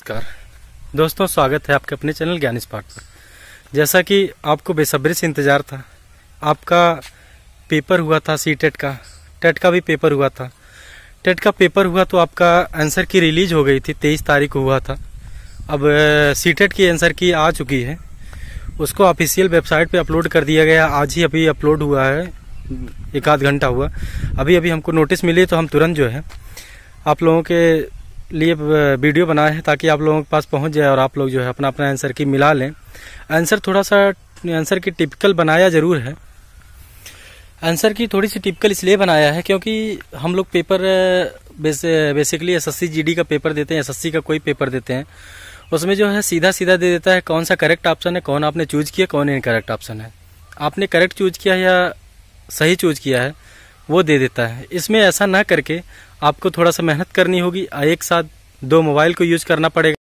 नमस्कार दोस्तों स्वागत है आपके अपने चैनल ज्ञान स्पार्क पर जैसा कि आपको बेसब्री से इंतज़ार था आपका पेपर हुआ था सी टेट का टेट का भी पेपर हुआ था टेट का पेपर हुआ तो आपका आंसर की रिलीज हो गई थी तेईस तारीख को हुआ था अब सी टेट की आंसर की आ चुकी है उसको ऑफिशियल वेबसाइट पे अपलोड कर दिया गया आज ही अभी अपलोड हुआ है एक आध घंटा हुआ अभी अभी हमको नोटिस मिली तो हम तुरंत जो है आप लोगों के लिए वीडियो बनाए हैं ताकि आप लोगों के पास पहुंच जाए और आप लोग जो है अपना अपना आंसर की मिला लें आंसर थोड़ा सा आंसर की टिपिकल बनाया ज़रूर है आंसर की थोड़ी सी टिपिकल इसलिए बनाया है क्योंकि हम लोग paper base, basically S S का पेपर देते हैं एस का कोई पेपर देते हैं उसमें जो है सीधा सीधा दे देता है कौन सा करेक्ट ऑप्शन है कौन आपने चूज किया कौन इनकरेक्ट ऑप्शन है आपने करेक्ट चूज किया या सही चूज किया है वो दे देता है इसमें ऐसा ना करके आपको थोड़ा सा मेहनत करनी होगी एक साथ दो मोबाइल को यूज करना पड़ेगा